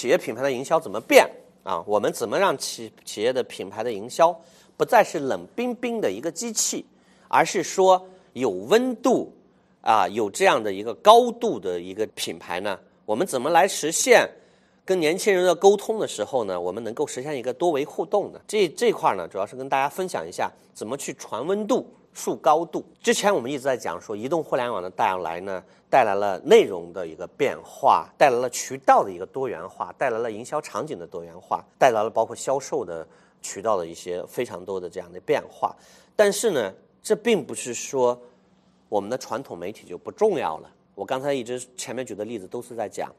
企业品牌的营销怎么变啊？我们怎么让企企业的品牌的营销不再是冷冰冰的一个机器，而是说有温度啊？有这样的一个高度的一个品牌呢？我们怎么来实现跟年轻人的沟通的时候呢？我们能够实现一个多维互动的？这这块儿呢，主要是跟大家分享一下怎么去传温度。数高度之前，我们一直在讲说，移动互联网的带来呢，带来了内容的一个变化，带来了渠道的一个多元化，带来了营销场景的多元化，带来了包括销售的渠道的一些非常多的这样的变化。但是呢，这并不是说我们的传统媒体就不重要了。我刚才一直前面举的例子都是在讲，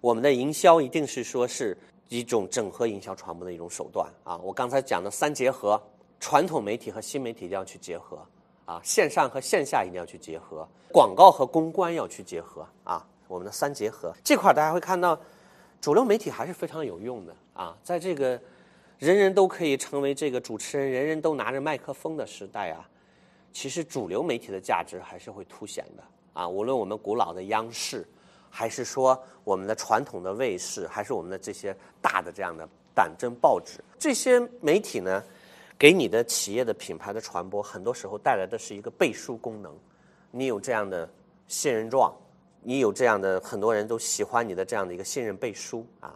我们的营销一定是说是一种整合营销传播的一种手段啊。我刚才讲的三结合。传统媒体和新媒体一定要去结合啊，线上和线下一定要去结合，广告和公关要去结合啊，我们的三结合这块，大家会看到，主流媒体还是非常有用的啊，在这个人人都可以成为这个主持人，人人都拿着麦克风的时代啊，其实主流媒体的价值还是会凸显的啊，无论我们古老的央视，还是说我们的传统的卫视，还是我们的这些大的这样的党争报纸，这些媒体呢。给你的企业的品牌的传播，很多时候带来的是一个背书功能。你有这样的信任状，你有这样的很多人都喜欢你的这样的一个信任背书啊。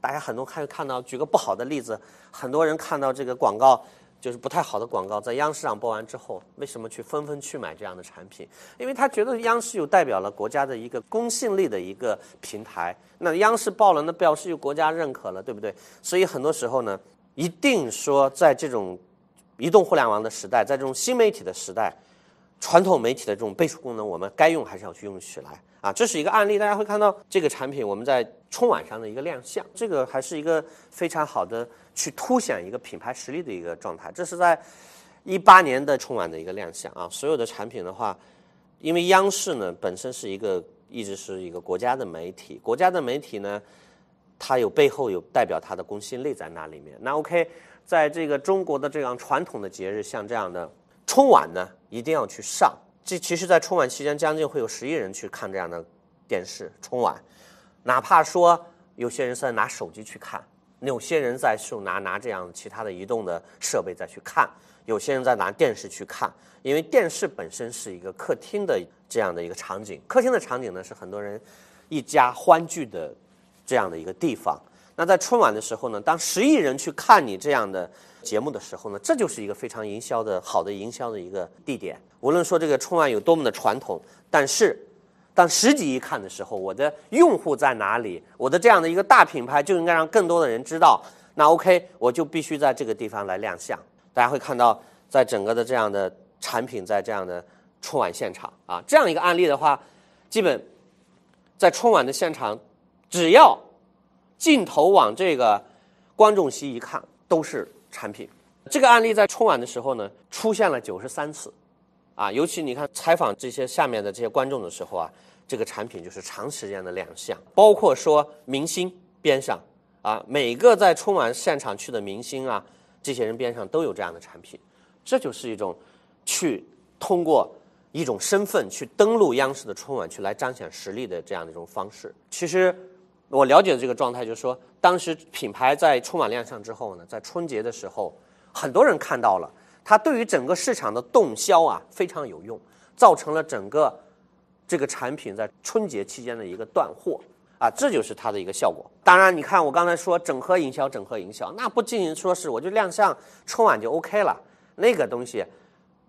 大家很多看看到，举个不好的例子，很多人看到这个广告就是不太好的广告，在央视上播完之后，为什么去纷纷去买这样的产品？因为他觉得央视又代表了国家的一个公信力的一个平台。那央视报了，那表示有国家认可了，对不对？所以很多时候呢。一定说，在这种移动互联网的时代，在这种新媒体的时代，传统媒体的这种背书功能，我们该用还是要去用起来啊！这是一个案例，大家会看到这个产品我们在春晚上的一个亮相，这个还是一个非常好的去凸显一个品牌实力的一个状态。这是在一八年的春晚的一个亮相啊！所有的产品的话，因为央视呢本身是一个一直是一个国家的媒体，国家的媒体呢。它有背后有代表它的公信力在那里面，那 OK，在这个中国的这样传统的节日，像这样的春晚呢，一定要去上。这其实，在春晚期间，将近会有十亿人去看这样的电视春晚。哪怕说有些人在拿手机去看，有些人在手拿拿这样其他的移动的设备再去看，有些人在拿电视去看，因为电视本身是一个客厅的这样的一个场景。客厅的场景呢，是很多人一家欢聚的。这样的一个地方，那在春晚的时候呢，当十亿人去看你这样的节目的时候呢，这就是一个非常营销的、好的营销的一个地点。无论说这个春晚有多么的传统，但是当十几亿看的时候，我的用户在哪里？我的这样的一个大品牌就应该让更多的人知道。那 OK，我就必须在这个地方来亮相。大家会看到，在整个的这样的产品在这样的春晚现场啊，这样一个案例的话，基本在春晚的现场。只要镜头往这个观众席一看，都是产品。这个案例在春晚的时候呢，出现了九十三次，啊，尤其你看采访这些下面的这些观众的时候啊，这个产品就是长时间的亮相。包括说明星边上啊，每个在春晚现场去的明星啊，这些人边上都有这样的产品，这就是一种去通过一种身份去登录央视的春晚去来彰显实力的这样的一种方式。其实。我了解的这个状态就是说，当时品牌在春晚亮相之后呢，在春节的时候，很多人看到了它对于整个市场的动销啊非常有用，造成了整个这个产品在春节期间的一个断货啊，这就是它的一个效果。当然，你看我刚才说整合营销，整合营销那不仅仅说是我就亮相春晚就 OK 了，那个东西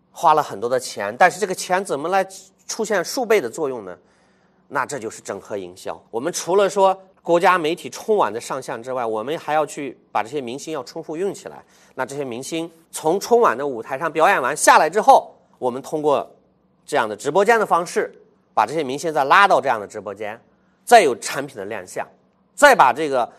花了很多的钱，但是这个钱怎么来出现数倍的作用呢？那这就是整合营销。我们除了说。国家媒体春晚的上相之外，我们还要去把这些明星要充分用起来。那这些明星从春晚的舞台上表演完下来之后，我们通过这样的直播间的方式，把这些明星再拉到这样的直播间，再有产品的亮相，再把这个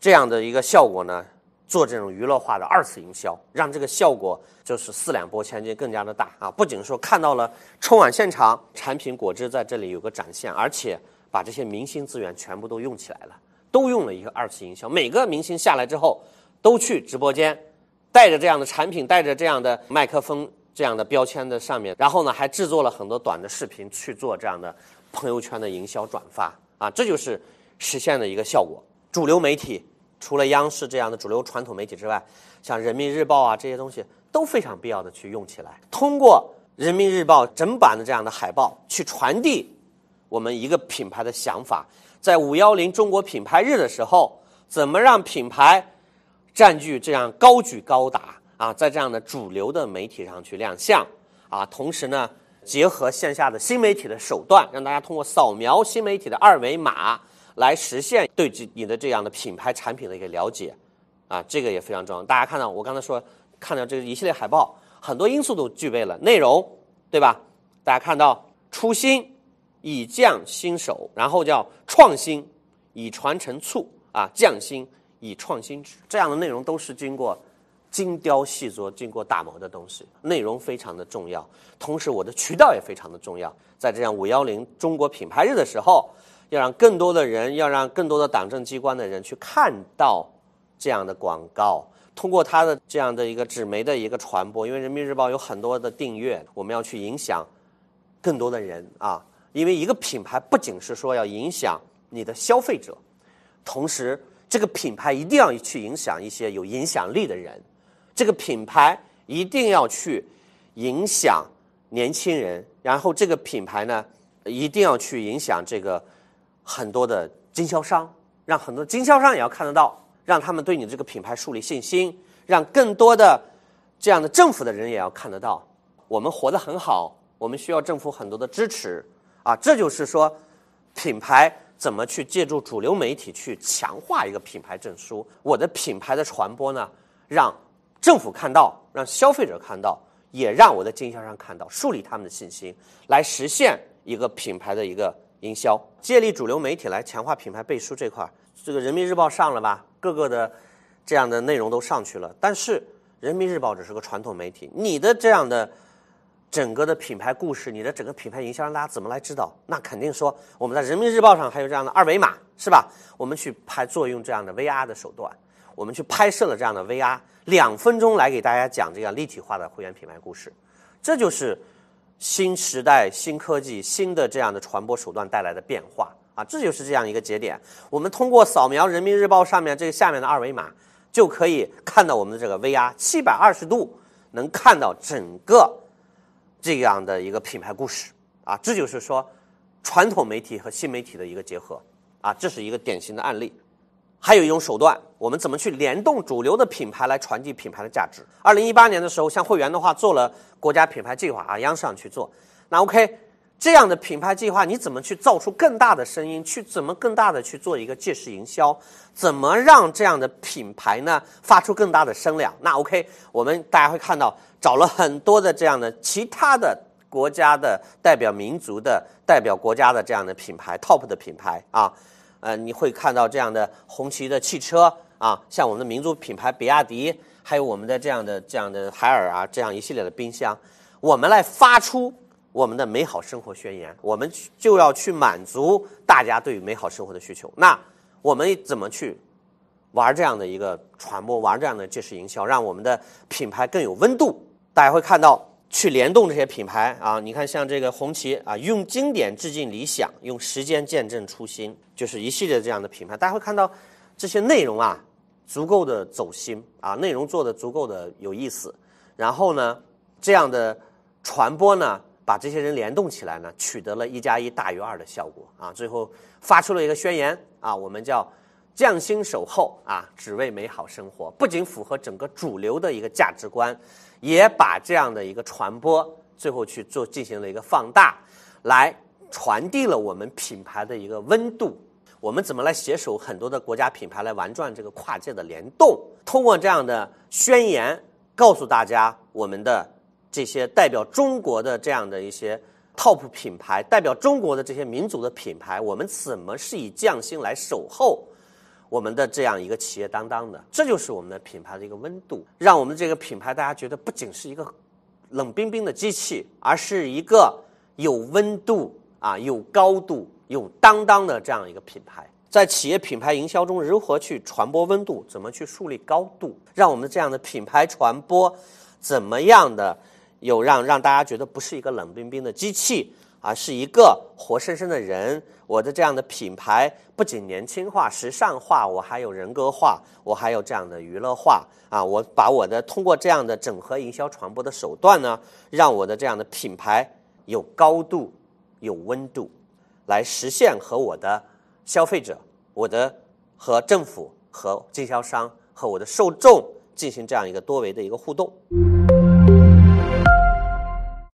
这样的一个效果呢，做这种娱乐化的二次营销，让这个效果就是四两拨千斤更加的大啊！不仅说看到了春晚现场产品果汁在这里有个展现，而且。把这些明星资源全部都用起来了，都用了一个二次营销。每个明星下来之后，都去直播间，带着这样的产品，带着这样的麦克风，这样的标签的上面，然后呢，还制作了很多短的视频去做这样的朋友圈的营销转发啊，这就是实现的一个效果。主流媒体除了央视这样的主流传统媒体之外，像人民日报啊这些东西都非常必要的去用起来。通过人民日报整版的这样的海报去传递。我们一个品牌的想法，在五幺零中国品牌日的时候，怎么让品牌占据这样高举高打啊？在这样的主流的媒体上去亮相啊？同时呢，结合线下的新媒体的手段，让大家通过扫描新媒体的二维码来实现对这你的这样的品牌产品的一个了解啊，这个也非常重要。大家看到我刚才说，看到这一系列海报，很多因素都具备了，内容对吧？大家看到初心。以匠心手，然后叫创新，以传承促啊，匠心以创新这样的内容都是经过精雕细琢、经过打磨的东西，内容非常的重要。同时，我的渠道也非常的重要。在这样五幺零中国品牌日的时候，要让更多的人，要让更多的党政机关的人去看到这样的广告，通过它的这样的一个纸媒的一个传播，因为人民日报有很多的订阅，我们要去影响更多的人啊。因为一个品牌不仅是说要影响你的消费者，同时这个品牌一定要去影响一些有影响力的人，这个品牌一定要去影响年轻人，然后这个品牌呢一定要去影响这个很多的经销商，让很多经销商也要看得到，让他们对你的这个品牌树立信心，让更多的这样的政府的人也要看得到，我们活得很好，我们需要政府很多的支持。啊，这就是说，品牌怎么去借助主流媒体去强化一个品牌证书？我的品牌的传播呢，让政府看到，让消费者看到，也让我的经销商看到，树立他们的信心，来实现一个品牌的一个营销。借力主流媒体来强化品牌背书这块，这个人民日报上了吧？各个的这样的内容都上去了，但是人民日报只是个传统媒体，你的这样的。整个的品牌故事，你的整个品牌营销让大家怎么来知道？那肯定说我们在人民日报上还有这样的二维码，是吧？我们去拍作用这样的 VR 的手段，我们去拍摄了这样的 VR，两分钟来给大家讲这样立体化的会员品牌故事，这就是新时代、新科技、新的这样的传播手段带来的变化啊！这就是这样一个节点，我们通过扫描人民日报上面这个下面的二维码，就可以看到我们的这个 VR 七百二十度，能看到整个。这样的一个品牌故事啊，这就是说传统媒体和新媒体的一个结合啊，这是一个典型的案例。还有一种手段，我们怎么去联动主流的品牌来传递品牌的价值？二零一八年的时候，像会员的话做了国家品牌计划啊，央视上去做。那 OK。这样的品牌计划，你怎么去造出更大的声音？去怎么更大的去做一个借势营销？怎么让这样的品牌呢发出更大的声量？那 OK，我们大家会看到找了很多的这样的其他的国家的代表民族的代表国家的这样的品牌 top 的品牌啊，呃，你会看到这样的红旗的汽车啊，像我们的民族品牌比亚迪，还有我们的这样的这样的海尔啊，这样一系列的冰箱，我们来发出。我们的美好生活宣言，我们就要去满足大家对于美好生活的需求。那我们怎么去玩这样的一个传播，玩这样的借势营销，让我们的品牌更有温度？大家会看到去联动这些品牌啊，你看像这个红旗啊，用经典致敬理想，用时间见证初心，就是一系列这样的品牌。大家会看到这些内容啊，足够的走心啊，内容做的足够的有意思。然后呢，这样的传播呢？把这些人联动起来呢，取得了“一加一大于二”的效果啊！最后发出了一个宣言啊，我们叫“匠心守候啊，只为美好生活”。不仅符合整个主流的一个价值观，也把这样的一个传播最后去做进行了一个放大，来传递了我们品牌的一个温度。我们怎么来携手很多的国家品牌来玩转这个跨界的联动？通过这样的宣言告诉大家我们的。这些代表中国的这样的一些 top 品牌，代表中国的这些民族的品牌，我们怎么是以匠心来守候我们的这样一个企业担当的？这就是我们的品牌的一个温度，让我们这个品牌大家觉得不仅是一个冷冰冰的机器，而是一个有温度啊、有高度、有担当的这样一个品牌。在企业品牌营销中，如何去传播温度？怎么去树立高度？让我们这样的品牌传播怎么样的？有让让大家觉得不是一个冷冰冰的机器，而是一个活生生的人。我的这样的品牌不仅年轻化、时尚化，我还有人格化，我还有这样的娱乐化。啊，我把我的通过这样的整合营销传播的手段呢，让我的这样的品牌有高度、有温度，来实现和我的消费者、我的和政府、和经销商、和我的受众进行这样一个多维的一个互动。